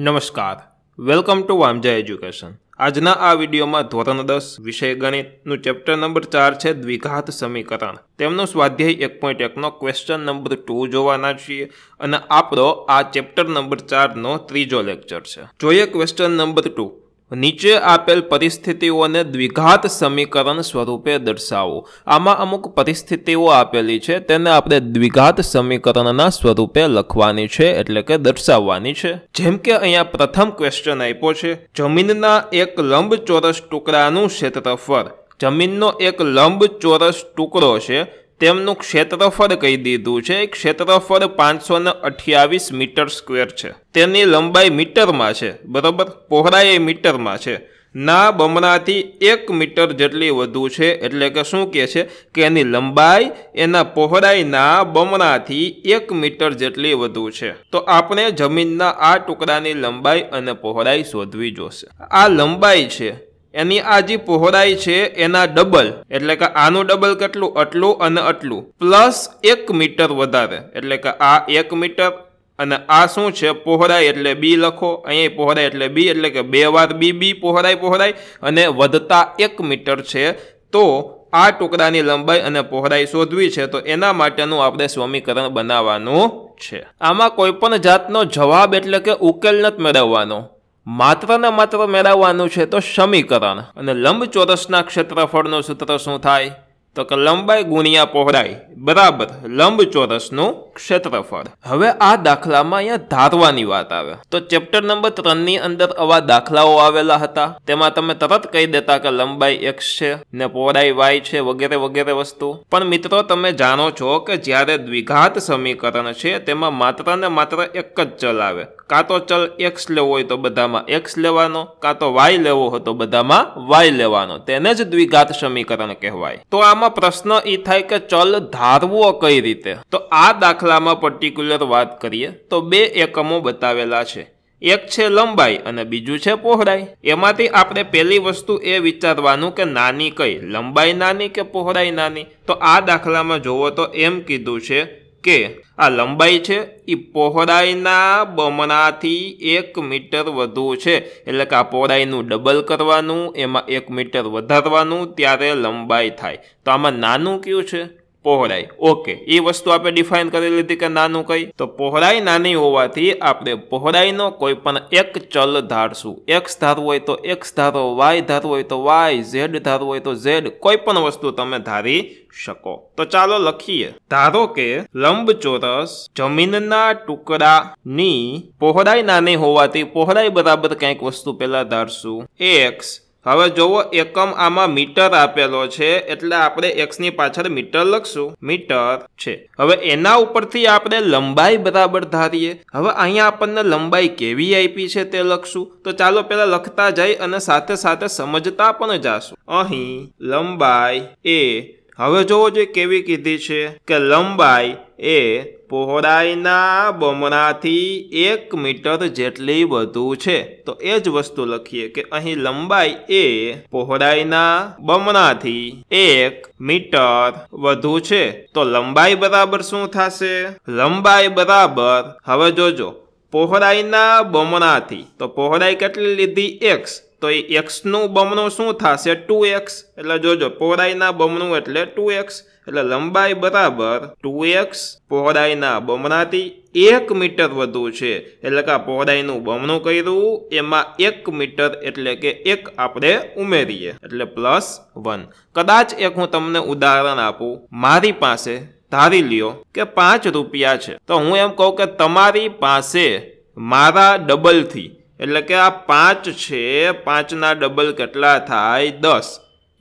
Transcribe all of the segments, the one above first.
નમસ્કાર welcome to વામજા education આજના આ વિડીયોમાં ધોરણ દસ વિષય ગણિતનું ચેપ્ટર નંબર ચાર છે દ્વિઘાત સમીકરણ તેમનો સ્વાધ્યાય એક પોઈન્ટ એકનો ક્વેશ્ચન નંબર ટુ જોવાના છીએ અને આપણો આ ચેપ્ટર નંબર ચારનો ત્રીજો લેક્ચર છે જોઈએ ક્વેશ્ચન નંબર ટુ નીચે આપેલ પરિસ્થિતિઓને દ્વિઘાત સમીકરણ સ્વરૂપે દર્શાવો આમાં અમુક પરિસ્થિતિઓ આપેલી છે તેને આપણે દ્વિઘાત સમીકરણના સ્વરૂપે લખવાની છે એટલે કે દર્શાવવાની છે જેમ કે અહીંયા પ્રથમ ક્વેશ્ચન આપ્યો છે જમીનના એક લંબ ચોરસ ટુકડાનું ક્ષેત્રફળ જમીનનો એક લંબ ચોરસ ટુકડો છે તેમનું ક્ષેત્રફળ કહી દીધું છે ક્ષેત્રફળ પાંચસો અઠ્યાવીસ મીટર સ્ક્વેર છે તેની લંબાઈ મીટરમાં છે બરાબર પહોળાઈ મીટરમાં છે ના બમણાથી એક મીટર જેટલી વધુ છે એટલે કે શું કહે છે કે એની લંબાઈ એના પહોળાઈના બમણાથી એક મીટર જેટલી વધુ છે તો આપણે જમીનના આ ટુકડાની લંબાઈ અને પહોળાઈ શોધવી જોશે આ લંબાઈ છે એની આ જે પહોળાઈ છે એના ડબલ એટલે કે આનું ડબલ કેટલું આટલું અને આટલું પ્લસ એક મીટર વધારે એટલે કે આ એક મીટર અને આ શું છે પહોળાઈ એટલે બી લખો અહીંયા પહોળાઈ એટલે બી એટલે કે બે વાર બી બી પહોળાઈ પહોળાઈ અને વધતા એક મીટર છે તો આ ટુકડાની લંબાઈ અને પહોળાઈ શોધવી છે તો એના માટેનું આપણે સમીકરણ બનાવવાનું છે આમાં કોઈ પણ જાતનો જવાબ એટલે કે ઉકેલ નથી મેળવવાનો માત્ર ને માત્ર મેળવવાનું છે તો સમીકરણ અને લંબ ચોરસના ક્ષેત્રફળનું સૂત્ર શું થાય તો કે લંબાઈ ગુણ્યા પહોળાઈ બરાબર લંબ લંબચોરસનું ક્ષેત્રફળ હવે આ દાખલામાં અહીંયા ધારવાની વાત આવે તો ચેપ્ટર નંબર ત્રણની અંદર આવા દાખલાઓ આવેલા હતા તેમાં તમે તરત કહી દેતા કે લંબાઈ એક્સ છે ને પહોળાઈ વાય છે વગેરે વગેરે વસ્તુ પણ મિત્રો તમે જાણો છો કે જ્યારે દ્વિઘાત સમીકરણ છે તેમાં માત્ર ને માત્ર એક જ ચલ આવે કાં તો ચલ એક્સ લેવો હોય તો બધામાં એક્સ લેવાનો કાં તો વાય લેવો હોય તો બધામાં વાય લેવાનો તેને જ દ્વિઘાત સમીકરણ કહેવાય તો આમાં પ્રશ્ન એ થાય કે ચલ ધાર હારવો કઈ રીતે તો આ દાખલામાં પર્ટિક્યુલર વાત કરીએ તો બે એકમો બતાવેલા છે એક છે લંબાઈ અને બીજું છે પહોળાઈ એમાંથી આપણે પહેલી વસ્તુ એ વિચારવાનું કે નાની કઈ લંબાઈ નાની કે પહોળાઈ નાની તો આ દાખલામાં જોવો તો એમ કીધું છે કે આ લંબાઈ છે એ પહોળાઈના બમણાથી એક મીટર વધુ છે એટલે કે આ પહોળાઈનું ડબલ કરવાનું એમાં એક મીટર વધારવાનું ત્યારે લંબાઈ થાય તો આમાં નાનું કયું છે પહોળાઈ ઓકે એ વસ્તુ આપણે ડિફાઇન કરી લીધી કે નાનું કઈ તો પહોળાઈ નાની હોવાથી આપણે પહોળાઈનો કોઈ પણ એક ચલ ધારશું એક્સ ધારવું હોય તો એક્સ ધારો વાય ધારવું હોય તો વાય ઝેડ ધારવું હોય તો ઝેડ કોઈ પણ વસ્તુ તમે ધારી શકો તો ચાલો લખીએ ધારો કે લંબચોરસ જમીનના ટુકડા ની પહોળાઈ નાની હોવાથી પહોળાઈ બરાબર કંઈક વસ્તુ પેલા ધારશું એક્સ હવે જોવો એકમ આમાં મીટર આપેલો છે એટલે આપણે એક્સની પાછળ મીટર લખશું મીટર છે હવે એના ઉપરથી આપણે લંબાઈ બરાબર ધારીએ હવે અહીંયા આપણને લંબાઈ કેવી આપી છે તે લખશું તો ચાલો પહેલા લખતા જઈ અને સાથે સાથે સમજતા પણ જાશું અહીં લંબાઈ એ હવે જોવો જે કેવી કીધી છે કે લંબાઈ એ પહોળાઈના બમણાથી એક મીટર જેટલી વધુ છે તો એ જ વસ્તુ લખીએ કે અહીં લંબાઈ એ પહોળાઈના બમણાથી એક મીટર વધુ છે તો લંબાઈ બરાબર શું થશે લંબાઈ બરાબર હવે જોજો પહોળાઈના બમણાથી તો પહોળાઈ કેટલી લીધી એક્સ તો એ એક્સનું બમણું શું થશે ટુ એક્સ એટલે જોજો પહોળાઈના બમણું એટલે ટુ એક્સ એટલે લંબાઈ બરાબર ટુ એક્સ પહોળાઈના બમણાથી એક મીટર વધુ છે એટલે કે પહોળાઈનું બમણું કર્યું એમાં એક મીટર એટલે કે એક આપણે ઉમેરીએ એટલે પ્લસ વન કદાચ એક હું તમને ઉદાહરણ આપું મારી પાસે ધારી લ્યો કે પાંચ રૂપિયા છે તો હું એમ કહું કે તમારી પાસે મારા ડબલથી એટલે કે આ પાંચ છે પાંચના ડબલ કેટલા થાય દસ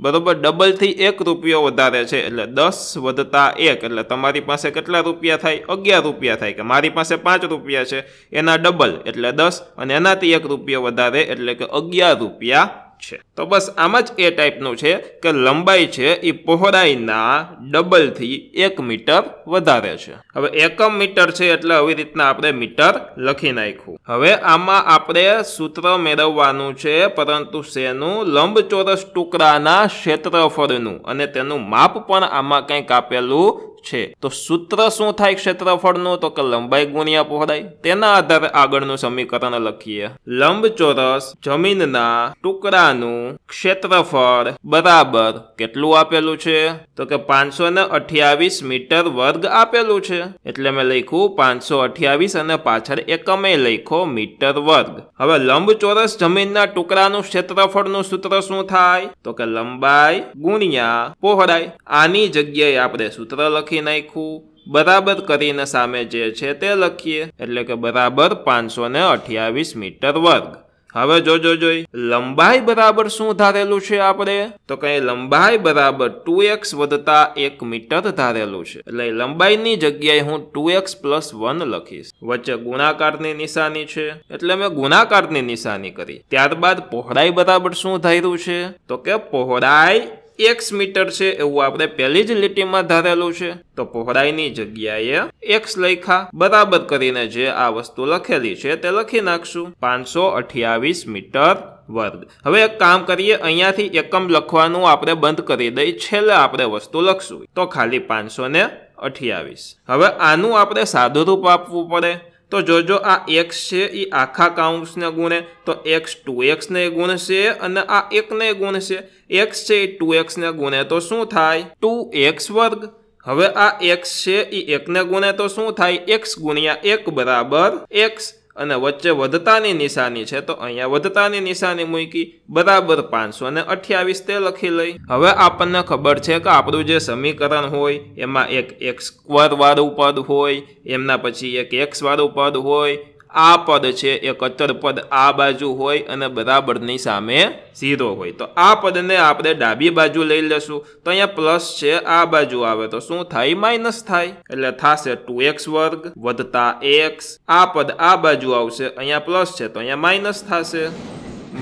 બરાબર ડબલથી એક રૂપિયો વધારે છે એટલે દસ વધતા એક એટલે તમારી પાસે કેટલા રૂપિયા થાય અગિયાર રૂપિયા થાય કે મારી પાસે પાંચ રૂપિયા છે એના ડબલ એટલે દસ અને એનાથી એક રૂપિયો વધારે એટલે કે અગિયાર રૂપિયા છે તો બસ આમ જ એ ટાઈપનું છે કે લંબાઈ છે એ પહોળાઈના ડબલથી એક મીટર વધારે છે હવે એકમ મીટર છે એટલે આવી રીતના આપણે મીટર લખી નાખ્યું હવે આમાં આપણે સૂત્ર મેળવવાનું છે પરંતુ શેનું લંબચોરસ ટુકડાના ક્ષેત્રફળનું અને તેનું માપ પણ આમાં કંઈક આપેલું છે તો સૂત્ર શું થાય ક્ષેત્રફળનું તો કે લંબાઈ ગુણ્યા પહોળાઈ તેના આધારે આગળનું સમીકરણ લખીએ લંબ ચોરસ જમીનના ટુકડાનું ક્ષેત્રફળ બરાબર કેટલું આપેલું છે તો કે પાંચસો ને અઠ્યાવીસ મીટર વર્ગ આપેલું છે એટલે મેં લખ્યું પાંચસો અઠ્યાવીસ અને પાછળ એકમે લખો મીટર વર્ગ હવે લંબચોરસ જમીનના ટુકડાનું ક્ષેત્રફળનું સૂત્ર શું થાય તો કે લંબાઈ ગુણ્યા પહોળાઈ આની જગ્યાએ આપણે સૂત્ર લખી લખી નાખ્યું બરાબર કરીને સામે જે છે તે લખીએ એટલે કે બરાબર પાંચસો ને અઠ્યાવીસ મીટર વર્ગ હવે જોજો જોઈ લંબાઈ બરાબર શું ધારેલું છે આપણે તો કઈ લંબાઈ બરાબર ટુ એક્સ વધતા એક મીટર ધારેલું છે એટલે લંબાઈની જગ્યાએ હું ટુ એક્સ પ્લસ વન લખીશ વચ્ચે ગુણાકારની નિશાની છે એટલે મેં ગુણાકારની નિશાની કરી ત્યારબાદ પહોળાઈ બરાબર શું ધાર્યું છે તો કે પહોળાઈ એક્સ મીટર છે એવું આપણે પહેલી જ લીટીમાં ધારેલું છે તો પહોળાઈની જગ્યાએ એક્સ લખ્યા બરાબર કરીને જે આ વસ્તુ લખેલી છે તે લખી નાખશું પાંચસો અઠ્યાવીસ મીટર વર્ગ હવે એક કામ કરીએ અહીંયાથી એકમ લખવાનું આપણે બંધ કરી દઈ છેલ્લે આપણે વસ્તુ લખશું તો ખાલી પાંચસો ને અઠ્યાવીસ હવે આનું આપણે સાદું રૂપ આપવું પડે તો જોજો આ એક્સ છે એ આખા કાઉન્ટ્સને ગુણે તો એક્સ ટુ એક્સને ગુણશે અને આ એકને ગુણશે એક્સ છે એ ટુ એક્સને ગુણે તો શું થાય ટુ એક્સ વર્ગ હવે આ એક્સ છે એ એકને ગુણે તો શું થાય એક્સ ગુણ્યા એક બરાબર એક્સ અને વચ્ચે વધતાની નિશાની છે તો અહીંયા વધતાની નિશાની મૂકી બરાબર પાંચસો ને અઠ્યાવીસ તે લખી લઈ હવે આપણને ખબર છે કે આપણું જે સમીકરણ હોય એમાં એક એક્સ સ્ક્વેર વાળું પદ હોય એમના પછી એક એક્સ વાળું પદ હોય આ પદ છે એ કચર પદ આ બાજુ હોય અને બરાબરની સામે ઝીરો હોય તો આ પદને આપણે ડાબી બાજુ લઈ લેશું તો અહીંયા પ્લસ છે આ બાજુ આવે તો શું થાય માઇનસ થાય એટલે થશે ટુ એક્સ વર્ગ વધતા એક્સ આ પદ આ બાજુ આવશે અહીંયા પ્લસ છે તો અહીંયા માઇનસ થશે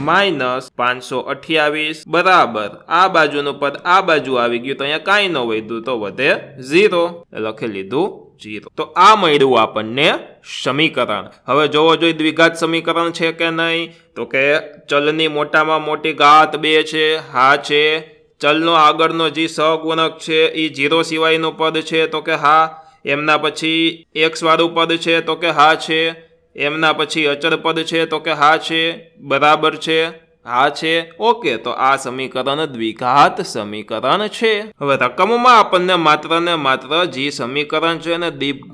માઇનસ પાંચસો અઠ્યાવીસ બરાબર આ બાજુનું પદ આ બાજુ આવી ગયું તો અહીંયા કાંઈ ન વધ્યું તો વધે ઝીરો લખી લીધું જીરો તો આ મળ્યું આપણને સમીકરણ હવે જોવો જોઈએ દ્વિઘાત સમીકરણ છે કે નહીં તો કે ચલની મોટામાં મોટી ઘાત બે છે હા છે ચલનો આગળનો જે સહગુણક છે એ જીરો સિવાયનું પદ છે તો કે હા એમના પછી એક્સ વાળું પદ છે તો કે હા છે એમના પછી અચળ પદ છે તો કે હા છે બરાબર છે હા છે ઓકે તો આ સમીકરણ દ્વિઘાત સમીકરણ છે હવે રકમમાં આપણને માત્ર ને માત્ર જે સમીકરણ છે એને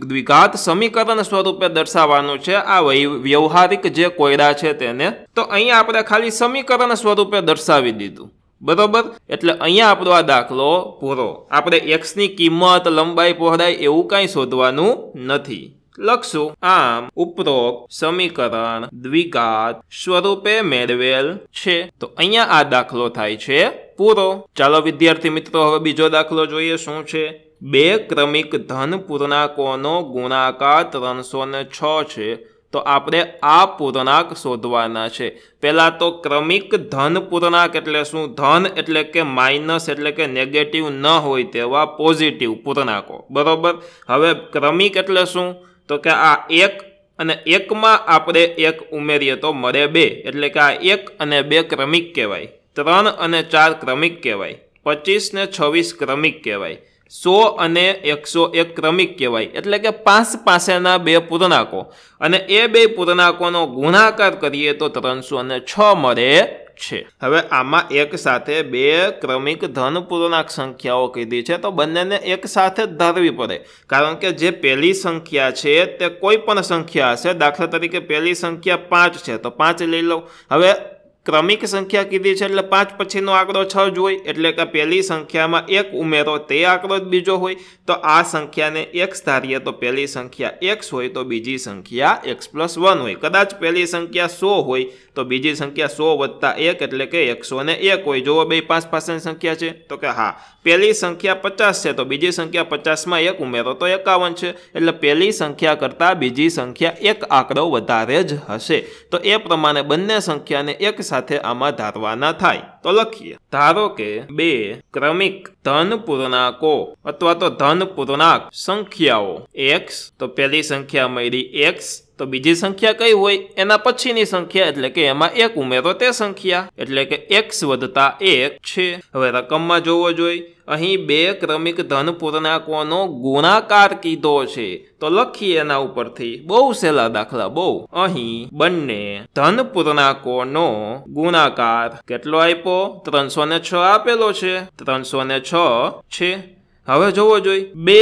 દ્વિઘાત સમીકરણ સ્વરૂપે દર્શાવવાનું છે આ વ્યવહારિક જે કોયડા છે તેને તો અહીંયા આપણે ખાલી સમીકરણ સ્વરૂપે દર્શાવી દીધું બરોબર એટલે અહીંયા આપણો આ દાખલો પૂરો આપણે એક્સની કિંમત લંબાઈ પહોળાઈ એવું કાંઈ શોધવાનું નથી લખશું આમ ઉપરોક્ત સમીકરણ દ્વિઘાત સ્વરૂપે મેળવેલ છે તો અહીંયા આ દાખલો થાય છે પૂરો ચાલો વિદ્યાર્થી મિત્રો હવે બીજો દાખલો જોઈએ શું છે બે ક્રમિક ધન પૂર્ણાંકોનો ગુણાકાર ત્રણસો ને છ છે તો આપણે આ પૂર્ણાંક શોધવાના છે પહેલાં તો ક્રમિક ધન પૂર્ણાંક એટલે શું ધન એટલે કે માઇનસ એટલે કે નેગેટિવ ન હોય તેવા પોઝિટિવ પૂર્ણાંકો બરાબર હવે ક્રમિક એટલે શું તો કે આ એક અને એકમાં આપણે એક ઉમેરીએ તો મળે બે એટલે કે આ એક અને બે ક્રમિક કહેવાય ત્રણ અને ચાર ક્રમિક કહેવાય પચીસ ને છવ્વીસ ક્રમિક કહેવાય સો અને એકસો એક ક્રમિક કહેવાય એટલે કે પાંચ પાસેના બે પૂર્ણાંકો અને એ બે પૂર્ણાંકોનો ગુણાકાર કરીએ તો ત્રણસો અને છ મળે છે હવે આમાં એક સાથે બે ક્રમિક ધન પૂર્ણાંક સંખ્યાઓ કીધી છે તો બંનેને એક સાથે ધારવી પડે કારણ કે જે પહેલી સંખ્યા છે તે કોઈ પણ સંખ્યા હશે દાખલા તરીકે પહેલી સંખ્યા પાંચ છે તો પાંચ લઈ લો હવે ક્રમિક સંખ્યા કીધી છે એટલે પાંચ પછીનો આંકડો છ જ હોય એટલે કે પહેલી સંખ્યામાં એક ઉમેરો તે આંકડો જ બીજો હોય તો આ સંખ્યાને એક્સ ધારીએ તો પહેલી સંખ્યા એક્સ હોય તો બીજી સંખ્યા એક્સ પ્લસ વન હોય કદાચ પહેલી સંખ્યા સો હોય તો બીજી સંખ્યા સો વત્તા એક એટલે કે એકસો ને એક હોય જુઓ બે પાંચ પાસેની સંખ્યા છે તો કે હા પહેલી સંખ્યા પચાસ છે તો બીજી સંખ્યા પચાસમાં એક ઉમેરો તો એકાવન છે એટલે પહેલી સંખ્યા કરતાં બીજી સંખ્યા એક આંકડો વધારે જ હશે તો એ પ્રમાણે બંને સંખ્યાને એક સાથે આમાં ધારવાના થાય તો લખીએ ધારો કે બે ક્રમિક ધન પૂર્ણાંકો અથવા તો ધન પૂર્ણાંક સંખ્યાઓ એક્સ તો પહેલી સંખ્યા મળી એક્સ તો બીજી સંખ્યા કઈ હોય એના પછીની સંખ્યા એટલે કે એમાં એક ઉમેરો તે સંખ્યા એટલે કે એક્સ વધતા એક છે હવે રકમમાં જોવો જોઈએ અહીં બે ક્રમિક ધન પૂર્ણાંકોનો ગુણાકાર કીધો છે તો લખીએ એના ઉપરથી બહુ સહેલા દાખલા બહુ અહીં બંને ધન પૂર્ણાંકોનો ગુણાકાર કેટલો આપ્યો ત્રણસો ને છ આપેલો છે ત્રણસો ને છ છે હવે જોવો જોઈએ બે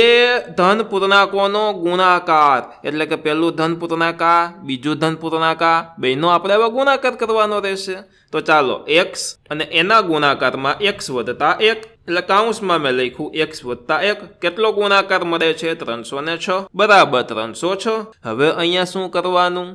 ધન પૂર્ણાંકોનો ગુણાકાર એટલે કે પહેલું ધન પૂર્ણાંકા બીજું ધન પૂર્ણાંકા બેનો આપણે હવે ગુણાકાર કરવાનો રહેશે તો ચાલો એક્સ અને એના ગુણાકારમાં એક્સ વધતા એક એટલે કાઉન્સમાં મેં લખ્યું એક્સ વત્તા એક કેટલો ગુણાકાર મળે છે ત્રણસો ને છ બરાબર ત્રણસો છ હવે અહીંયા શું કરવાનું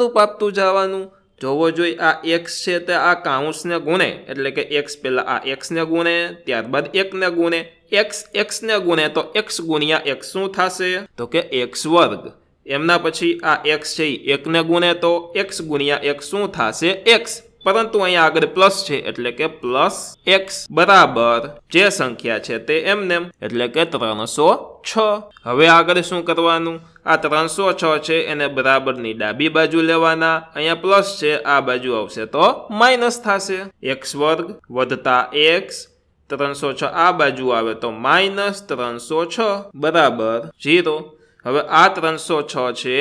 રૂપ આપતું જવાનું જોવો જોઈએ આ એક્સ છે તે આ કાઉન્સને ગુણે એટલે કે એક્સ પહેલાં આ એક્સને ગુણે ત્યારબાદ એકને ગુણે એક્સ એક્સને ગુણે તો એક્સ ગુણ્યા એક્સ શું થશે તો કે એક્સ વર્ગ એમના પછી આ એક્સ છે એ એકને ગુણે તો એક્સ ગુણ્યા એક્સ શું થશે એક્સ પરંતુ અહીંયા આગળ પ્લસ છે એટલે કે પ્લસ એક્સ બરાબર જે સંખ્યા છે તે એમને એટલે કે ત્રણસો છ હવે આગળ શું કરવાનું આ ત્રણસો છ છે એને બરાબરની ડાબી બાજુ લેવાના અહીંયા પ્લસ છે આ બાજુ આવશે તો માઇનસ થશે એક્સ વર્ગ વધતા એક્સ ત્રણસો છ આ બાજુ આવે તો માઇનસ ત્રણસો છ બરાબર ઝીરો હવે આ ત્રણસો છ છે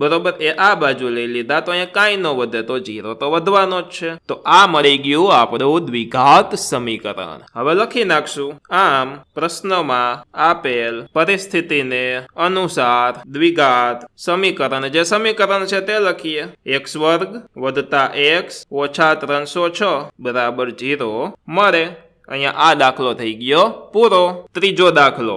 બરોબર એ આ બાજુ લઈ લીધા તો અહીંયા કાંઈ ન વધે તો જીરો તો વધવાનો જ છે તો આ મળી ગયું આપણું દ્વિઘાત સમીકરણ હવે લખી નાખશું આમ પ્રશ્નમાં આપેલ પરિસ્થિતિને અનુસાર દ્વિઘાત સમીકરણ જે સમીકરણ છે તે લખીએ એક્સ વર્ગ વધતા એક્સ ઓછા ત્રણસો છ બરાબર જીરો મળે અહીંયા આ દાખલો થઈ ગયો પૂરો ત્રીજો દાખલો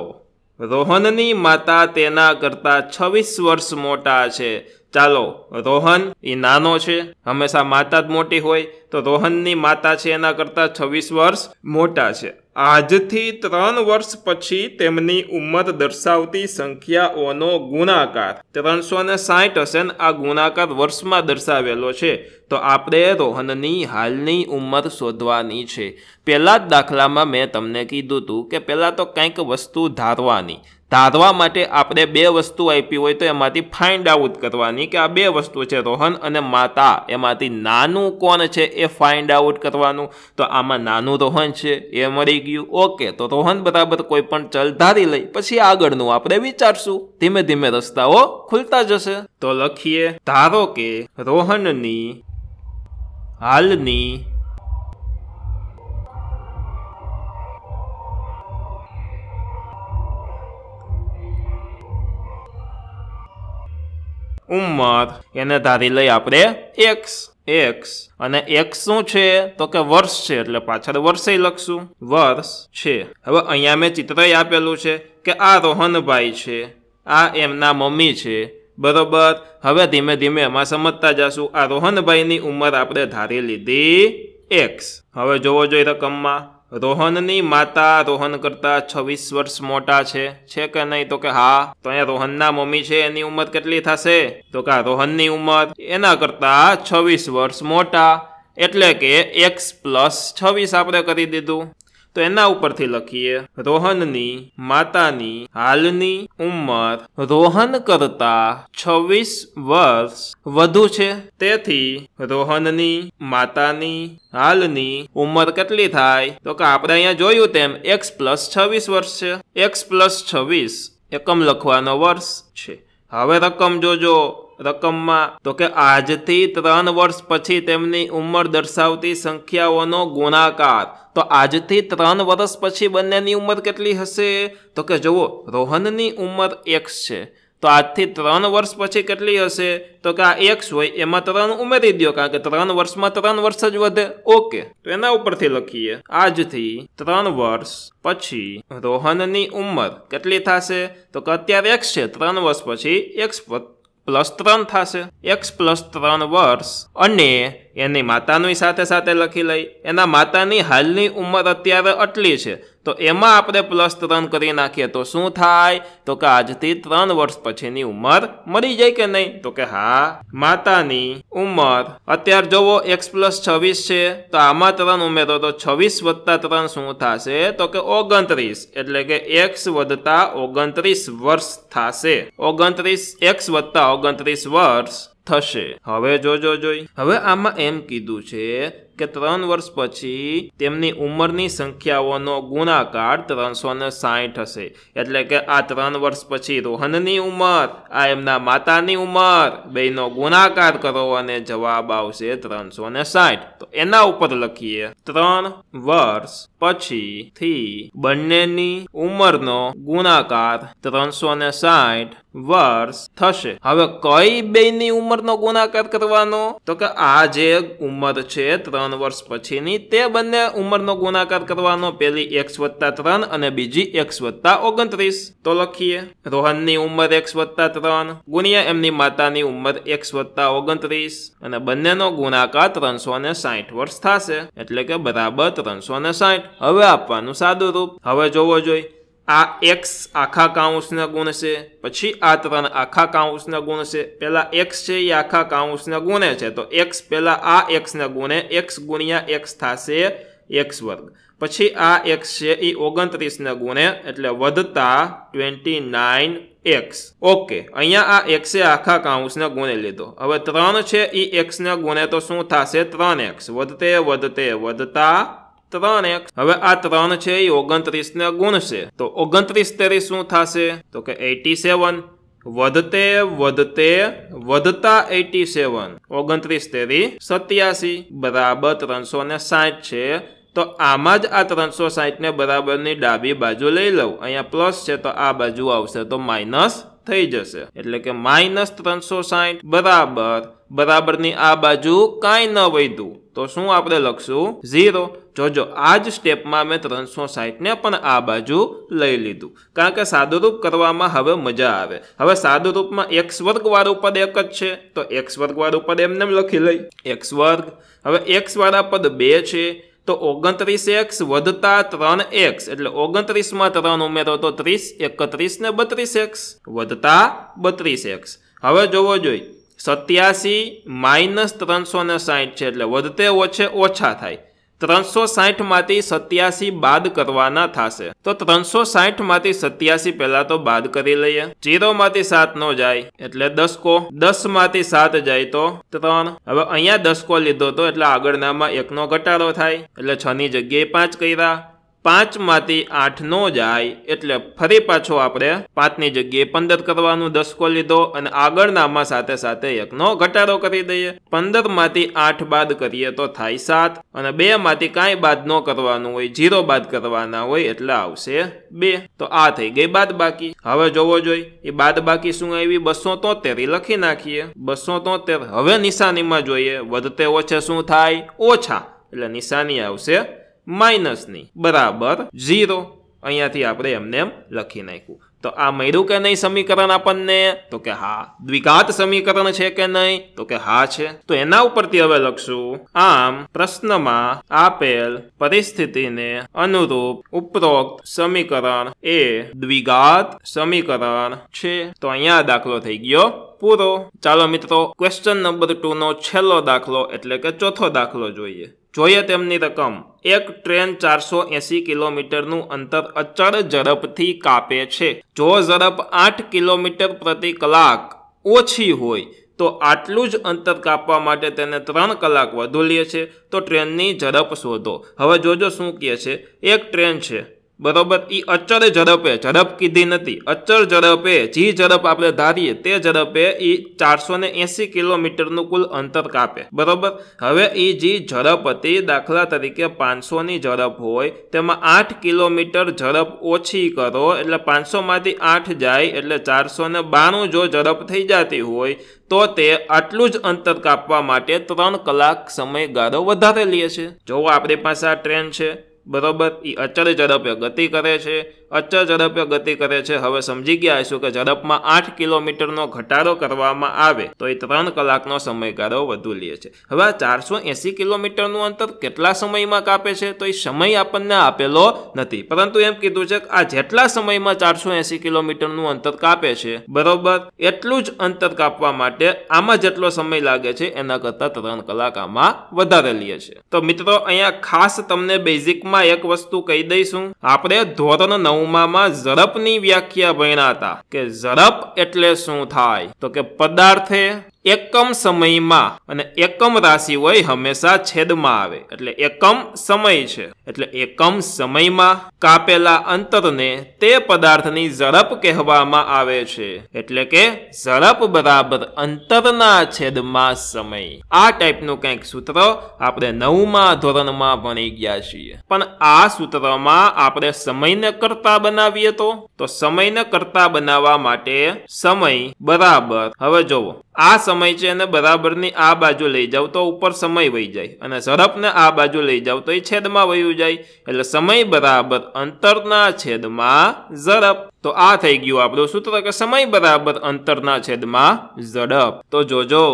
રોહનની માતા તેના કરતાં છવ્વીસ વર્ષ મોટા છે ચાલો રોહન એ નાનો છે હંમેશા માતા જ મોટી હોય તો રોહનની માતા છે એના કરતાં છવ્વીસ વર્ષ મોટા છે આજથી ત્રણ વર્ષ પછી તેમની ઉંમર દર્શાવતી સંખ્યાઓનો ગુણાકાર ત્રણસો ને સાહીઠ હશે ને આ ગુણાકાર વર્ષમાં દર્શાવેલો છે તો આપણે રોહનની હાલની ઉંમર શોધવાની છે પહેલાં જ દાખલામાં મેં તમને કીધું હતું કે પહેલાં તો કંઈક વસ્તુ ધારવાની ધારવા માટે આપણે બે વસ્તુ આપી હોય તો એમાંથી ફાઇન્ડ આઉટ કરવાની કે આ બે વસ્તુ છે રોહન અને માતા એમાંથી નાનું કોણ છે એ ફાઇન્ડ આઉટ કરવાનું તો આમાં નાનું રોહન છે એ મળી ગયું ઓકે તો રોહન બરાબર કોઈ પણ ચલ ધારી લઈ પછી આગળનું આપણે વિચારશું ધીમે ધીમે રસ્તાઓ ખુલતા જશે તો લખીએ ધારો કે રોહનની હાલની ઉંમર એને ધારી લઈ આપણે એક્સ એક્સ અને એક્સ શું છે તો કે વર્ષ છે એટલે પાછળ વર્ષે લખશું વર્ષ છે હવે અહીંયા મેં ચિત્ર આપેલું છે કે આ રોહનભાઈ છે આ એમના મમ્મી છે બરોબર હવે ધીમે ધીમે એમાં સમજતા જશું આ રોહનભાઈની ઉંમર આપણે ધારી લીધી એક્સ હવે જોવો જોઈએ રકમમાં રોહનની માતા રોહન કરતા છવ્વીસ વર્ષ મોટા છે છે કે નહીં તો કે હા તો અહીંયા રોહનના મમ્મી છે એની ઉંમર કેટલી થશે તો કે રોહનની ઉંમર એના કરતા છવ્વીસ વર્ષ મોટા એટલે કે એક્સ પ્લસ છવ્વીસ આપણે કરી દીધું તો એના ઉપરથી લખીએ રોહનની માતાની હાલની ઉંમર રોહન કરતા છવ્વીસ વર્ષ વધુ છે તેથી રોહનની માતાની હાલની ઉંમર કેટલી થાય તો કે આપણે અહીંયા જોયું તેમ એક્સ પ્લસ છવ્વીસ વર્ષ છે એક્સ પ્લસ છવ્વીસ એકમ લખવાનો વર્ષ છે હવે રકમ જોજો રકમમાં તો કે આજથી ત્રણ વર્ષ પછી તેમની ઉંમર દર્શાવતી સંખ્યાઓનો ગુણાકાર તો આજથી ત્રણ વર્ષ પછી બંનેની ઉંમર કેટલી હશે તો કે જુઓ રોહનની ઉંમર એક્સ છે તો આજથી ત્રણ વર્ષ પછી કેટલી હશે તો કે આ એક્સ હોય એમાં ત્રણ ઉમેરી દો કારણ કે ત્રણ વર્ષમાં ત્રણ વર્ષ જ વધે ઓકે તો એના ઉપરથી લખીએ આજથી ત્રણ વર્ષ પછી રોહનની ઉંમર કેટલી થશે તો કે અત્યારે એક્સ છે ત્રણ વર્ષ પછી એક્સ પ્લસ ત્રણ થશે એક્સ પ્લસ ત્રણ વર્ષ અને એની માતાની સાથે સાથે લખી લઈ એના માતાની હાલની ઉંમર અત્યારે આટલી છે તો એમાં આપણે પ્લસ ત્રણ કરી નાખીએ તો શું થાય તો કે આજથી ત્રણ વર્ષ પછીની ઉંમર મરી જાય કે નહીં તો કે હા માતાની ઉંમર અત્યારે જોવો એક્સ પ્લસ છવ્વીસ છે તો આમાં ત્રણ ઉમેરો તો છવ્વીસ વત્તા ત્રણ શું થશે તો કે ઓગણત્રીસ એટલે કે એક્સ વધતા ઓગણત્રીસ વર્ષ થશે ઓગણત્રીસ એક્સ વત્તા ઓગણત્રીસ વર્ષ થશે હવે જોજો જોઈ હવે આમાં એમ કીધું છે કે ત્રણ વર્ષ પછી તેમની ઉંમરની સંખ્યાઓનો ગુણાકાર ત્રણસો ને સાહીઠ હશે એટલે કે આ ત્રણ વર્ષ પછી રોહનની ઉંમર આ એમના માતાની ઉંમર બેનો ગુણાકાર કરો અને જવાબ આવશે ત્રણસો ને સાહીઠ તો એના ઉપર લખીએ ત્રણ વર્ષ પછી થી બંનેની ઉંમરનો ગુણાકાર ત્રણસો ને સાઠ વર્ષ થશે હવે કઈ બેની ઉંમરનો ગુણાકાર કરવાનો તો કે આ જે ઉંમર છે ત્રણ ત્રણ વર્ષ પછીની તે બંને ઉંમરનો ગુણાકાર કરવાનો પહેલી એક્સ વત્તા ત્રણ અને બીજી એક્સ વત્તા ઓગણત્રીસ તો લખીએ રોહનની ઉંમર એક્સ વત્તા ત્રણ ગુણ્યા એમની માતાની ઉંમર એક્સ વત્તા ઓગણત્રીસ અને બંનેનો ગુણાકાર ત્રણસો ને સાહીઠ વર્ષ થશે એટલે કે બરાબર ત્રણસો ને સાઠ હવે આપવાનું સાદું રૂપ હવે જોવો જોઈએ આ એક્સ આખા કાઉન્સના ગુણ છે પછી આ ત્રણ આખા કાઉન્સના ગુણ છે પહેલાં એક્સ છે એ આખા કાઉન્સના ગુણે છે તો એક્સ પહેલાં આ એક્સના ગુણે એક્સ ગુણ્યા એક્સ થશે એક્સ વર્ગ પછી આ એક્સ છે એ ઓગણત્રીસના ગુણે એટલે વધતા ટ્વેન્ટી નાઇન એક્સ ઓકે અહીંયા આ એક્સે આખા કાઉન્સના ગુણે લીધો હવે ત્રણ છે એ એક્સના ગુણે તો શું થશે ત્રણ એક્સ વધતે વધતે વધતા ત્રણ એક હવે આ ત્રણ છે એ ઓગણત્રીસ ને ગુણશે તો ઓગણત્રીસ તેરી શું થશે તો કે એટી સેવન વધતે વધતે વધતા એટી સેવન ઓગણત્રીસ તેરી સત્યાસી બરાબર ત્રણસો ને સાઠ છે તો આમાં જ આ ત્રણસો સાઠને બરાબરની ડાબી બાજુ લઈ લઉં અહીંયા પ્લસ છે તો આ બાજુ આવશે તો માઇનસ થઈ જશે એટલે કે માઇનસ ત્રણસો સાહીઠ બરાબર બરાબરની આ બાજુ કાંઈ ન વધ્યું તો શું આપણે લખશું ઝીરો જોજો આ જ સ્ટેપમાં મેં ત્રણસો સાઠને પણ આ બાજુ લઈ લીધું કારણ કે સાદુરૂપ કરવામાં હવે મજા આવે હવે સાદુરૂપમાં એક્સ વર્ગ વાળું પદ એક જ છે તો એક્સ વર્ગ વાળું પદ એમને લખી લઈ એક્સ વર્ગ હવે એક્સ વાળા પદ બે છે તો ઓગણત્રીસ એક્સ વધતા ત્રણ એક્સ એટલે ઓગણત્રીસમાં ત્રણ ઉમેરો તો ત્રીસ એકત્રીસ ને બત્રીસ એક્સ વધતા બત્રીસ એક્સ હવે જોવો જોઈએ સત્યાસી માઇનસ ત્રણસો ને સાહીઠ છે એટલે વધતે ઓછે ઓછા થાય ત્રણસો સાહીઠમાંથી સત્યાસી બાદ કરવાના થશે તો ત્રણસો સાહીઠમાંથી સત્યાસી પહેલા તો બાદ કરી લઈએ જીરોમાંથી સાત નો જાય એટલે દસકો દસમાંથી સાત જાય તો ત્રણ હવે અહીંયા દસકો લીધો તો એટલે આગળનામાં એકનો ઘટાડો થાય એટલે છની જગ્યાએ પાંચ કર્યા પાંચમાંથી આઠ નો જાય એટલે ફરી પાછો આપણે પાંચની જગ્યાએ પંદર કરવાનું દસકો લીધો અને આગળનામાં સાથે સાથે એકનો ઘટાડો કરી દઈએ પંદરમાંથી આઠ બાદ કરીએ તો થાય સાત અને બે બેમાંથી કાંઈ બાદ ન કરવાનું હોય જીરો બાદ કરવાના હોય એટલે આવશે બે તો આ થઈ ગઈ બાદ બાકી હવે જોવો જોઈએ એ બાદ બાકી શું આવી બસો તોતેર લખી નાખીએ બસો તોતેર હવે નિશાનીમાં જોઈએ વધતે ઓછે શું થાય ઓછા એટલે નિશાની આવશે માઇનસની બરાબર ઝીરો અહીંયાથી આપણે એમને એમ લખી નાખ્યું તો આ મળ્યું કે નહીં સમીકરણ આપણને તો કે હા દ્વિઘાત સમીકરણ છે કે નહીં તો કે હા છે તો એના ઉપરથી હવે લખશું આમ પ્રશ્નમાં આપેલ પરિસ્થિતિને અનુરૂપ ઉપરોક્ત સમીકરણ એ દ્વિઘાત સમીકરણ છે તો અહીંયા દાખલો થઈ ગયો પૂરો ચાલો મિત્રો ક્વેશ્ચન નંબર ટુ નો છેલ્લો દાખલો એટલે કે ચોથો દાખલો જોઈએ જોઈએ તેમની રકમ એક ટ્રેન ચારસો એંસી કિલોમીટરનું અંતર અચળ ઝડપથી કાપે છે જો ઝડપ આઠ કિલોમીટર પ્રતિ કલાક ઓછી હોય તો આટલું જ અંતર કાપવા માટે તેને ત્રણ કલાક વધુ લે છે તો ટ્રેનની ઝડપ શોધો હવે જોજો શું કહે છે એક ટ્રેન છે બરોબર એ અચળ ઝડપે ઝડપ કીધી નથી અચળ ઝડપે જે ઝડપ આપણે ધારીએ તે ઝડપે એ ચારસો ને એસી કિલોમીટરનું કુલ અંતર કાપે બરોબર હવે એ જે ઝડપ હતી દાખલા તરીકે પાંચસોની ઝડપ હોય તેમાં આઠ કિલોમીટર ઝડપ ઓછી કરો એટલે પાંચસોમાંથી આઠ જાય એટલે ચારસો ને બાણું જો ઝડપ થઈ જતી હોય તો તે આટલું જ અંતર કાપવા માટે ત્રણ કલાક સમયગાળો વધારે લે છે જો આપણી પાસે આ ટ્રેન છે બરાબર એ અચળ ઝડપે ગતિ કરે છે અચળ ઝડપે ગતિ કરે છે હવે સમજી ગયા હશું કે ઝડપમાં આઠ કિલોમીટરનો ઘટાડો કરવામાં આવે તો એ ત્રણ કલાકનો સમયગાળો વધુ લે છે હવે આ ચારસો એંસી કિલોમીટરનું અંતર કેટલા સમયમાં કાપે છે તો એ સમય આપણને આપેલો નથી પરંતુ એમ કીધું છે કે આ જેટલા સમયમાં ચારસો એંસી કિલોમીટરનું અંતર કાપે છે બરોબર એટલું જ અંતર કાપવા માટે આમાં જેટલો સમય લાગે છે એના કરતાં ત્રણ કલાક આમાં વધારે લે છે તો મિત્રો અહીંયા ખાસ તમને બેઝિકમાં એક વસ્તુ કહી દઈશું આપણે ધોરણ નવ નવમામાં ઝડપની વ્યાખ્યા ભણ્યા હતા કે ઝડપ એટલે શું થાય તો કે પદાર્થે એકમ સમયમાં અને એકમ રાશિ હોય હંમેશા છેદમાં આવે એટલે એકમ સમય છે એટલે એકમ સમયમાં કાપેલા અંતરને તે પદાર્થની ઝડપ કહેવામાં આવે છે એટલે કે ઝડપ બરાબર અંતરના છેદમાં સમય આ ટાઈપનું કંઈક સૂત્ર આપણે નવમા ધોરણમાં ભણી ગયા છીએ પણ આ સૂત્રમાં આપણે સમયને કરતા બનાવીએ તો તો સમયને કરતા બનાવવા માટે સમય બરાબર હવે જોવો આ સમય સમય છે એને બરાબરની આ બાજુ લઈ જાઓ તો ઉપર સમય વહી જાય અને ઝડપને આ બાજુ લઈ જાઓ તો એ છેદમાં વયું જાય એટલે સમય બરાબર અંતરના છેદમાં ઝડપ તો આ થઈ ગયું આપણું સૂત્ર કે સમય બરાબર અંતરના છેદમાં ઝડપ તો જોજો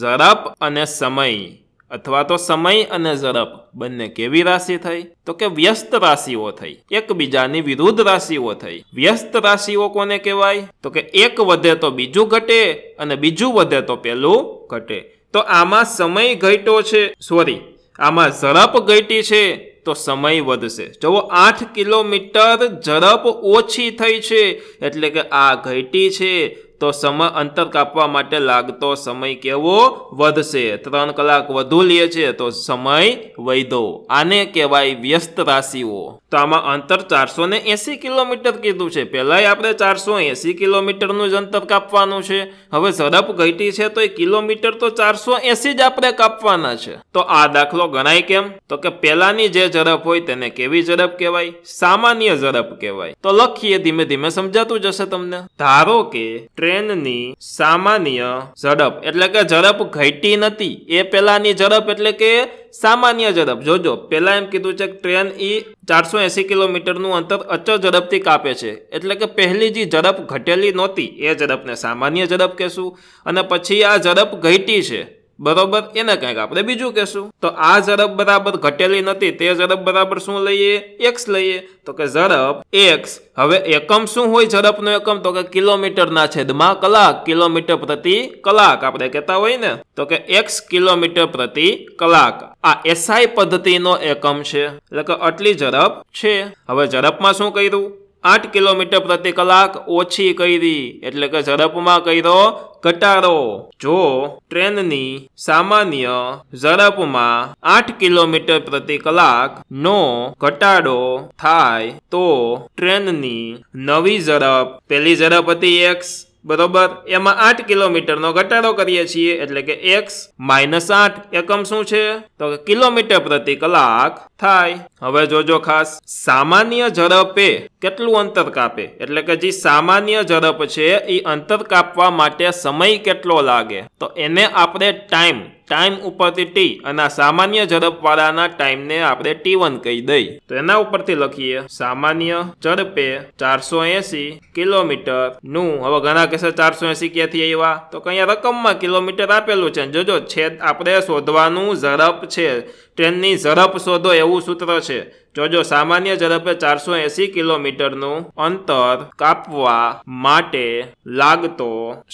ઝડપ અને સમય અથવા તો સમય અને ઝડપ બંને કેવી રાશિ થઈ તો કે વ્યસ્ત રાશિઓ થઈ એકબીજાની વિરુદ્ધ રાશિઓ થઈ વ્યસ્ત રાશિઓ કોને કહેવાય તો કે એક વધે તો બીજું ઘટે અને બીજું વધે તો પેલું ઘટે તો આમાં સમય ઘટ્યો છે સોરી આમાં ઝડપ ઘટી છે તો સમય વધશે જુઓ આઠ કિલોમીટર ઝડપ ઓછી થઈ છે એટલે કે આ ઘટી છે તો સમય અંતર કાપવા માટે લાગતો સમય કેવો વધશે ત્રણ કલાક વધુ લે છે તો સમય વૈધો આને કહેવાય વ્યસ્ત રાશિઓ તો આમાં અંતર ચારસો ને એસી કિલોમીટર કીધું છે પહેલાંય આપણે ચારસો એસી કિલોમીટરનું જ અંતર કાપવાનું છે હવે ઝડપ ઘટી છે તો એ કિલોમીટર તો ચારસો એસી જ આપણે કાપવાના છે તો આ દાખલો ગણાય કેમ તો કે પહેલાની જે ઝડપ હોય તેને કેવી ઝડપ કહેવાય સામાન્ય ઝડપ કહેવાય તો લખીએ ધીમે ધીમે સમજાતું જશે તમને ધારો કે ટ્રેનની સામાન્ય ઝડપ એટલે કે ઝડપ ઘટી નથી એ પહેલાંની ઝડપ એટલે કે સામાન્ય ઝડપ જોજો પહેલાં એમ કીધું છે કે ટ્રેન એ ચારસો એંસી કિલોમીટરનું અંતર અચળ ઝડપથી કાપે છે એટલે કે પહેલી જે ઝડપ ઘટેલી નહોતી એ ઝડપને સામાન્ય ઝડપ કહેશું અને પછી આ ઝડપ ઘટી છે બરોબર એને કંઈક આપણે બીજું કહેશું તો આ ઝડપ બરાબર ઘટેલી નથી તે ઝડપ બરાબર શું લઈએ એક્સ લઈએ તો કે ઝડપ એક્સ હવે એકમ શું હોય ઝડપનો એકમ તો કે કિલોમીટરના છેદમાં કલાક કિલોમીટર પ્રતિ કલાક આપણે કહેતા હોય ને તો કે એક્સ કિલોમીટર પ્રતિ કલાક આ એસઆઈ પદ્ધતિનો એકમ છે એટલે કે આટલી ઝડપ છે હવે ઝડપમાં શું કર્યું આઠ કિલોમીટર પ્રતિ કલાક ઓછી કરી એટલે કે ઝડપમાં કર્યો ઘટાડો જો ટ્રેનની સામાન્ય ઝડપમાં આઠ કિલોમીટર પ્રતિ કલાક નો ઘટાડો થાય તો ટ્રેનની નવી ઝડપ પહેલી ઝડપ હતી એક્સ બરોબર એમાં આઠ કિલોમીટરનો ઘટાડો કરીએ છીએ એટલે કે એક્સ માઇનસ આઠ એકમ શું છે તો કિલોમીટર પ્રતિ કલાક થાય હવે જોજો ખાસ સામાન્ય ઝડપે કેટલું અંતર કાપે એટલે કે જે સામાન્ય ઝડપ છે એ અંતર કાપવા માટે સમય કેટલો લાગે તો એને આપણે ટાઈમ ટાઈમ ઉપરથી ટી અને આ સામાન્ય ઝડપવાળાના ટાઈમને આપણે ટી વન કહી દઈ તો એના ઉપરથી લખીએ સામાન્ય ઝડપે ચારસો એસી કિલોમીટર નું હવે ઘણા કહેશે ચારસો એસી ક્યાંથી આવ્યા તો કઈ રકમમાં કિલોમીટર આપેલું છે જોજો છેદ આપણે શોધવાનું ઝડપ છે ટ્રેનની ઝડપ શોધો એવું સૂત્ર છે જોજો સામાન્ય ઝડપે ચારસો એસી કિલોમીટરનું અંતર કાપવા માટે લાગતો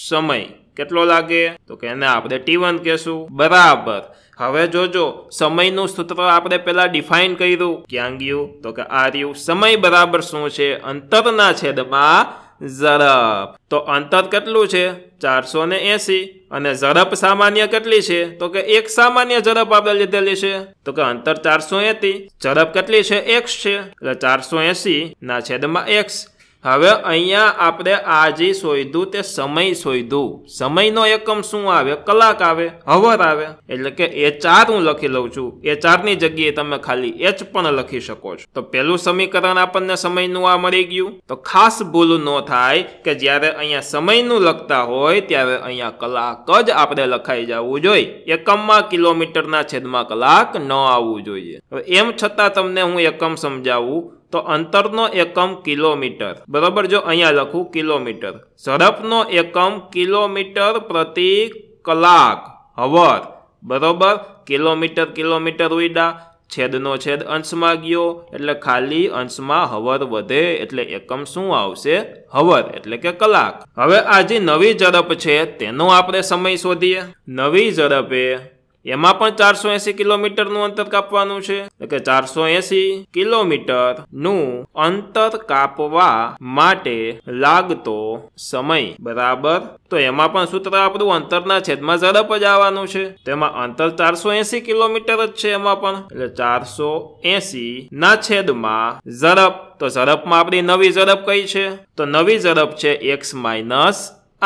સમય કેટલો લાગે તો કે એને આપણે ટી વન કહેશું બરાબર હવે જોજો સમયનું સૂત્ર આપણે પહેલાં ડિફાઇન કર્યું ક્યાં ગયું તો કે આર્યું સમય બરાબર શું છે અંતરના છેદમાં ઝડપ તો અંતર કેટલું છે ચારસો ને એસી અને ઝડપ સામાન્ય કેટલી છે તો કે એક સામાન્ય ઝડપ આપણે લીધેલી છે તો કે અંતર ચારસો એસી ઝડપ કેટલી છે એક્સ છે એટલે ચારસો એસી ના છેદમાં એક્સ હવે અહીંયા આપણે આજે શોધ્યું તે સમય શોધ્યું સમયનો એકમ શું આવે કલાક આવે હવર આવે એટલે કે એ ચાર હું લખી લઉં છું એ ચારની જગ્યાએ તમે ખાલી એચ પણ લખી શકો છો તો પેલું સમીકરણ આપણને સમયનું આ મળી ગયું તો ખાસ ભૂલ ન થાય કે જ્યારે અહીંયા સમયનું લખતા હોય ત્યારે અહીંયા કલાક જ આપણે લખાઈ જવું જોઈએ એકમમાં કિલોમીટરના છેદમાં કલાક ન આવવું જોઈએ એમ છતાં તમને હું એકમ સમજાવું તો અંતરનો એકમ કિલોમીટર બરાબર જો અહીંયા લખું કિલોમીટર ઝડપનો એકમ કિલોમીટર પ્રતિ કલાક હવર બરાબર કિલોમીટર કિલોમીટર ઉડા છેદનો છેદ અંશમાં ગયો એટલે ખાલી અંશમાં હવર વધે એટલે એકમ શું આવશે હવર એટલે કે કલાક હવે આ જે નવી ઝડપ છે તેનો આપણે સમય શોધીએ નવી ઝડપે એમાં પણ ચારસો એસી કિલોમીટરનું અંતર કાપવાનું છે કે ચારસો એસી કિલોમીટરનું અંતર કાપવા માટે લાગતો સમય બરાબર તો એમાં પણ સૂત્ર આપણું અંતરના છેદમાં ઝડપ જ આવવાનું છે તેમાં અંતર ચારસો એસી કિલોમીટર જ છે એમાં પણ એટલે ચારસો એસી ના છેદમાં ઝડપ તો ઝડપમાં આપણી નવી ઝડપ કઈ છે તો નવી ઝડપ છે એક્સ માઇનસ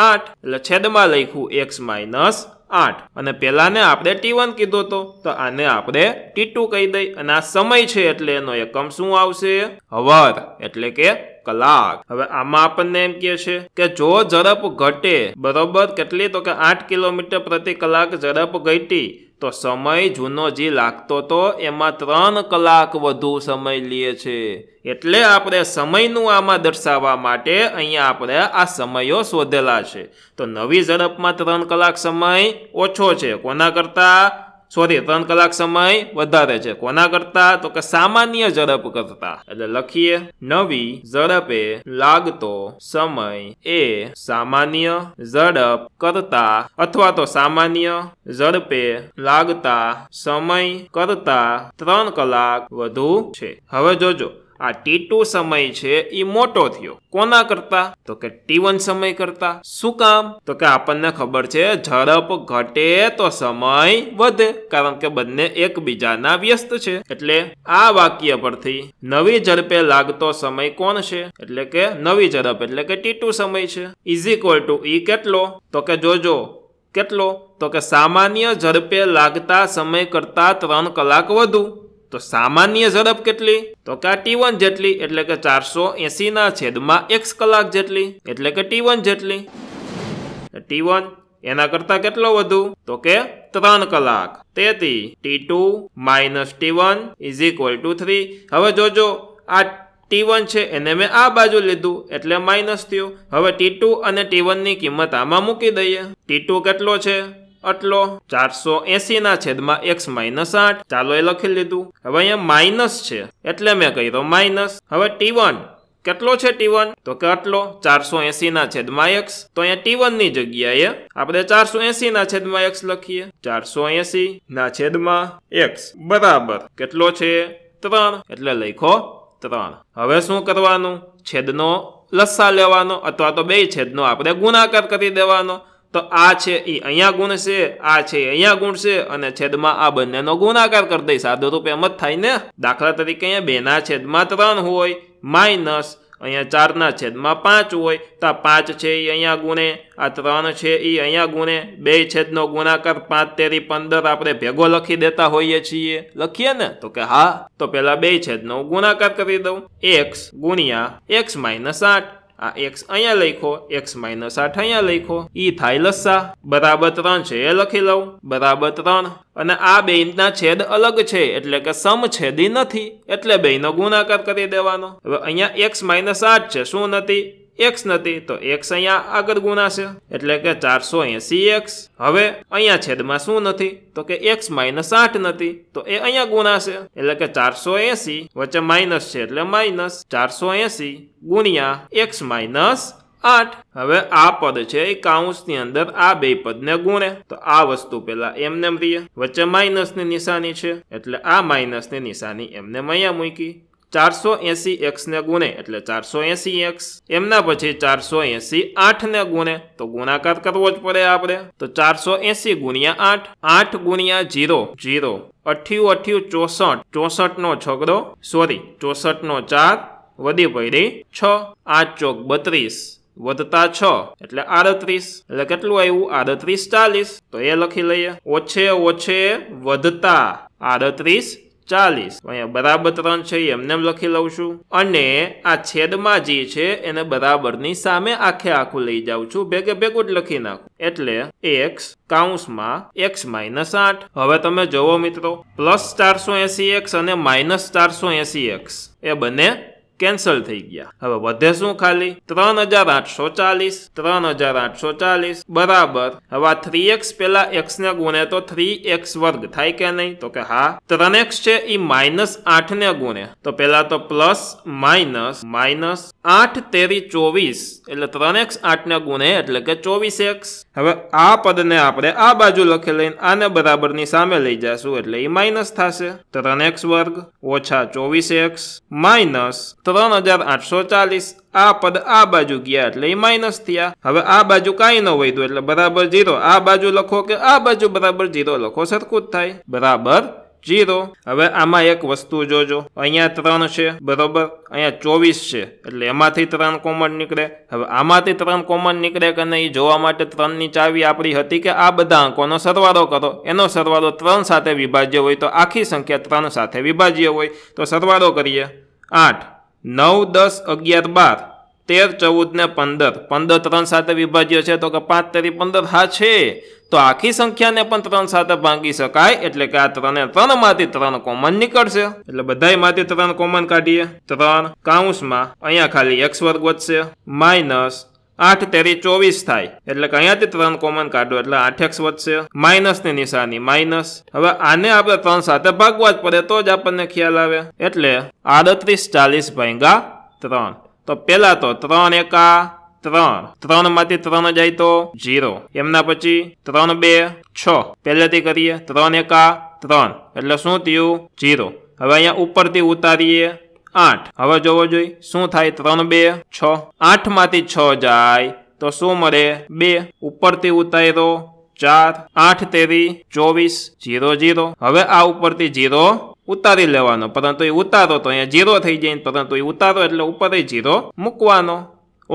આઠ એટલે છેદમાં લખ્યું એક્સ માઇનસ આઠ અને પહેલાંને આપણે ટી વન કીધો હતો તો આને આપણે ટી ટુ કહી દઈ અને આ સમય છે એટલે એનો એકમ શું આવશે હવર એટલે કે કલાક હવે આમાં આપણને એમ કે છે કે જો ઝડપ ઘટે બરોબર કેટલી તો કે આઠ કિલોમીટર પ્રતિ કલાક ઝડપ ઘટી તો સમય જૂનો જે લાગતો તો એમાં ત્રણ કલાક વધુ સમય લે છે એટલે આપણે સમયનું આમાં દર્શાવવા માટે અહીંયા આપણે આ સમયો શોધેલા છે તો નવી ઝડપમાં ત્રણ કલાક સમય ઓછો છે કોના કરતાં સોરી ત્રણ કલાક સમય વધારે છે કોના કરતા તો કે સામાન્ય ઝડપ કરતા એટલે લખીએ નવી ઝડપે લાગતો સમય એ સામાન્ય ઝડપ કરતા અથવા તો સામાન્ય ઝડપે લાગતા સમય કરતા ત્રણ કલાક વધુ છે હવે જોજો આ ટી ટુ સમય છે એ મોટો થયો કોના કરતા તો કે ટી વન સમય કરતા શું કામ તો કે આપણને ખબર છે ઝડપ ઘટે તો સમય વધે કારણ કે બંને એકબીજાના વ્યસ્ત છે એટલે આ વાક્ય પરથી નવી ઝડપે લાગતો સમય કોણ છે એટલે કે નવી ઝડપ એટલે કે ટી ટુ સમય છે ઇઝ ઇક્વલ ટુ ઈ કેટલો તો કે જોજો કેટલો તો કે સામાન્ય ઝડપે લાગતા સમય કરતા ત્રણ કલાક વધુ તો સામાન્ય ઝડપ કેટલી તો કે ટી વન જેટલી એટલે કે ચારસો એસીના છેદમાં એક્સ કલાક જેટલી એટલે કે ટી વન જેટલી ટી વન એના કરતાં કેટલો વધુ તો કે ત્રણ કલાક તેથી T two minus T one is equal to three હવે જોજો આ ટી વન છે એને મેં આ બાજુ લીધું એટલે માઇનસ થયું હવે ટી ટુ અને ટી વનની કિંમત આમાં મૂકી દઈએ ટી ટુ કેટલો છે આટલો ચારસો એસીના છેદમાં એક્સ માઇનસ આઠ ચાલો એ લખી લીધું હવે અહીંયા માઇનસ છે એટલે મેં કર્યો માઇનસ હવે ટી વન કેટલો છે ટી વન તો કે આટલો ચારસો એસીના છેદમાં એક્સ તો અહીંયા ટી વનની જગ્યાએ આપણે ચારસો એસીના છેદમાં એક્સ લખીએ ચારસો એસી ના છેદમાં એક્સ બરાબર કેટલો છે ત્રણ એટલે લખો ત્રણ હવે શું કરવાનું છેદનો લસ્સા લેવાનો અથવા તો બે છેદનો આપણે ગુણાકાર કરી દેવાનો તો આ છે એ અહીંયા ગુણ છે આ છે અહીંયા ગુણ છે અને છેદમાં આ બંનેનો ગુણાકાર કરી દઈશ સાદો રૂપે એમ જ થાય ને દાખલા તરીકે અહીંયા બેના છેદમાં ત્રણ હોય માઇનસ અહીંયા ચારના છેદમાં પાંચ હોય તો આ પાંચ છે એ અહીંયા ગુણે આ ત્રણ છે એ અહીંયા ગુણે બે છેદનો ગુણાકાર પાંચ તેરી પંદર આપણે ભેગો લખી દેતા હોઈએ છીએ લખીએ ને તો કે હા તો પેલા બે છેદનો ગુણાકાર કરી દઉં એક્સ ગુણ્યા એક્સ માઇનસ આઠ આ એક્સ અહીંયા લખો એક્સ માઇનસ આઠ અહીંયા લખો ઈ થાય લસ્સા બરાબર ત્રણ છે એ લખી લઉં બરાબર ત્રણ અને આ બેના છેદ અલગ છે એટલે કે સમછેદી નથી એટલે બેનો ગુણાકાર કરી દેવાનો હવે અહીંયા એક્સ માઇનસ આઠ છે શું નથી એક્સ નથી તો એક્સ અહીંયા આગળ ગુણાશે એટલે કે ચારસો એંસી એક્સ હવે અહીંયા છેદમાં શું નથી તો કે એક્સ માઇનસ આઠ નથી તો એ અહીંયા ગુણાશે એટલે કે ચારસો એંસી વચ્ચે માઇનસ છે એટલે માઇનસ ચારસો એંસી ગુણ્યા એક્સ માઇનસ આઠ હવે આ પદ છે એ કાઉન્સની અંદર આ બે પદને ગુણે તો આ વસ્તુ પેલા એમને રે વચ્ચે માઇનસની નિશાની છે એટલે આ માઇનસની નિશાની એમને અહીંયા મૂકી ચારસો એંસી એક્સને ગુણે એટલે ચારસો એંસી એક્સ એમના પછી ચારસો એંસી આઠને ગુણે તો ગુણાકાર કરવો જ પડે આપણે તો ચારસો એંસી ગુણ્યા આઠ આઠ ગુણ્યા જીરો જીરો અઠ્યું અઠ્યું ચોસઠ ચોસઠનો છગડો સોરી ચોસઠનો ચાર વધી પડી છ આઠ ચોક બત્રીસ વધતા છ એટલે આડત્રીસ એટલે કેટલું આવ્યું આડત્રીસ ચાલીસ તો એ લખી લઈએ ઓછે ઓછે વધતા આડત્રીસ ચાલીસ અહીંયા બરાબર ત્રણ છે એમને એમ લખી લઉં છું અને આ છેદમાં જે છે એને બરાબરની સામે આખે આખું લઈ જાઉં છું ભેગે ભેગું જ લખી નાખું એટલે એક્સ કાઉન્સમાં એક્સ માઇનસ આઠ હવે તમે જોવો મિત્રો પ્લસ ચારસો એસી એક્સ અને માઇનસ ચારસો એસી એક્સ એ બંને કેન્સલ થઈ ગયા હવે વધે શું ખાલી ત્રણ હજાર આઠસો ચાલીસ ત્રણ હજાર આઠસો ચાલીસ બરાબર હવે આ થ્રી એક્સ પેલા એક્સ ને ગુણે તો થ્રી એક્સ વર્ગ થાય કે નહીં તો કે હા ત્રણ એક્સ છે એ માઇનસ આઠ ને ગુણે તો પેલા તો પ્લસ માઇનસ માઇનસ આઠ તેરી ચોવીસ એટલે ત્રણ એક્સ આઠ ને ગુણે એટલે કે ચોવીસ એક્સ હવે આ પદને આપણે આ બાજુ લખી લઈને આને બરાબરની સામે લઈ જશું એટલે એ માઇનસ થશે ત્રણ એક્સ વર્ગ ઓછા ચોવીસ એક્સ માઇનસ ત્રણ હજાર આઠસો ચાલીસ આ પદ આ બાજુ ગયા એટલે એ માઇનસ થયા હવે આ બાજુ કાંઈ ન વધ્યું એટલે બરાબર જીરો આ બાજુ લખો કે આ બાજુ બરાબર જીરો લખો સરખું જ થાય બરાબર જીરો હવે આમાં એક વસ્તુ જોજો અહીંયા ત્રણ છે બરોબર અહીંયા ચોવીસ છે એટલે એમાંથી ત્રણ કોમન નીકળે હવે આમાંથી ત્રણ કોમન નીકળે કે નહીં જોવા માટે ત્રણની ચાવી આપણી હતી કે આ બધા અંકોનો સરવાળો કરો એનો સરવાળો ત્રણ સાથે વિભાજ્ય હોય તો આખી સંખ્યા ત્રણ સાથે વિભાજ્ય હોય તો સરવાળો કરીએ આઠ નવ દસ અગિયાર બાર તેર ચૌદ ને પંદર પંદર ત્રણ સાથે વિભાજ્ય છે તો કે પાંચ તેરી પંદર હા છે તો આખી સંખ્યાને પણ ત્રણ સાથે ભાંગી શકાય એટલે કે આ ત્રણે ત્રણ માંથી ત્રણ કોમન નીકળશે એટલે બધા માંથી ત્રણ કોમન કાઢીએ ત્રણ કાઉન્સમાં અહીંયા ખાલી એક્સ વર્ગ વધશે માઇનસ આઠ તેરી ચોવીસ થાય એટલે કે અહીંયાથી ત્રણ કોમન કાઢો એટલે આઠ એક્સ વધશે માઇનસની નિશાની માઇનસ હવે આને આપણે ત્રણ સાથે ભાગવા જ પડે તો જ આપણને ખ્યાલ આવે એટલે આડત્રીસ ચાલીસ ભાંગા ત્રણ તો પહેલા તો ત્રણ એકા ત્રણ ત્રણ માંથી ત્રણ જાય તો જીરો એમના પછી ત્રણ બે છ પહેલેથી કરીએ ત્રણ એકા ત્રણ એટલે શું થયું ઝીરો હવે અહીંયા ઉપરથી ઉતારીએ આઠ હવે જોવો જોઈએ શું થાય ત્રણ બે છ આઠમાંથી છ જાય તો શું મળે બે ઉપરથી ઉતાર્યો ચાર આઠ તેરી ચોવીસ ઝીરો જીરો હવે આ ઉપરથી જીરો ઉતારી લેવાનો પરંતુ એ ઉતારો તો અહીંયા જીરો થઈ જાય પરંતુ એ ઉતારો એટલે ઉપર જીરો મૂકવાનો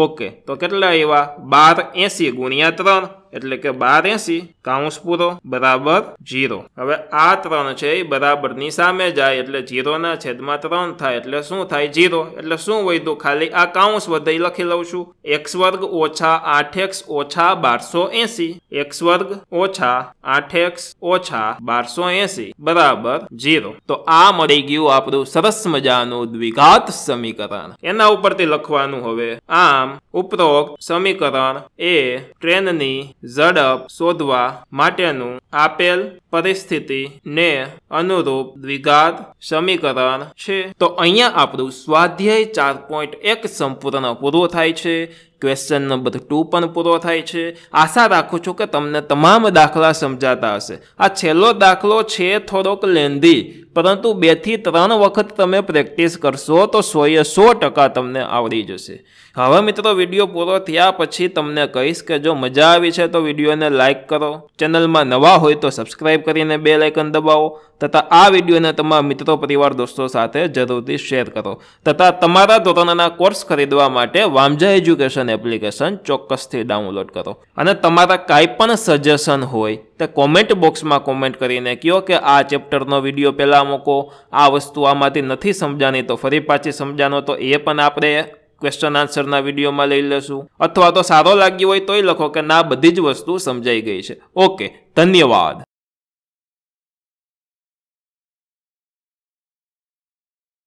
ઓકે તો કેટલા એવા બાર એંસી ગુણ્યા ત્રણ એટલે કે બાર એસી કાઉન્સ પૂરો બરાબર જીરો હવે આ ત્રણ છે એ બરાબરની સામે જાય એટલે જીરોના છેદમાં ત્રણ થાય એટલે શું થાય જીરો એટલે શું વધ્યું ખાલી આ કાઉન્સ વધે લખી લઉં છું એક્સ વર્ગ ઓછા આઠ એક્સ ઓછા બારસો એસી એક્સ વર્ગ ઓછા આઠ એક્સ ઓછા બારસો એસી બરાબર જીરો તો આ મળી ગયું આપણું સરસ મજાનું દ્વિઘાત સમીકરણ એના ઉપરથી લખવાનું હવે આમ ઉપરોક્ત સમીકરણ એ ટ્રેનની ઝડપ શોધવા માટેનું આપેલ પરિસ્થિતિને અનુરૂપ દ્વિઘાત સમીકરણ છે તો અહીંયા આપણું સ્વાધ્યાય ચાર પોઈન્ટ એક સંપૂર્ણ પૂરો થાય છે ક્વેશ્ચન નંબર ટુ પણ પૂરો થાય છે આશા રાખું છું કે તમને તમામ દાખલા સમજાતા હશે આ છેલ્લો દાખલો છે થોડોક લેન્ધી પરંતુ બેથી ત્રણ વખત તમે પ્રેક્ટિસ કરશો તો સોએ સો ટકા તમને આવડી જશે હવે મિત્રો વિડીયો પૂરો થયા પછી તમને કહીશ કે જો મજા આવી છે તો વિડીયોને લાઇક કરો ચેનલમાં નવા હોય તો સબસ્ક્રાઇબ કરીને બે લાઇકન દબાવો તથા આ વિડીયોને તમારા મિત્રો પરિવાર દોસ્તો સાથે જરૂરથી શેર કરો તથા તમારા ધોરણના કોર્સ ખરીદવા માટે વામજા એજ્યુકેશન એપ્લિકેશન ચોક્કસથી ડાઉનલોડ કરો અને તમારા કાંઈ પણ સજેશન હોય તે કોમેન્ટ બોક્સમાં કોમેન્ટ કરીને કહો કે આ ચેપ્ટરનો વિડીયો પહેલાં સમજાવો કો આ વસ્તુ આમાંથી નથી સમજાની તો ફરી પાછી સમજાનો તો એ પણ આપણે ક્વેશ્ચન આન્સરના વિડીયોમાં લઈ લઈશું અથવા તો સારો લાગ્યો હોય તોય લખો કે ના બધી જ વસ્તુ સમજાઈ ગઈ છે ઓકે ધન્યવાદ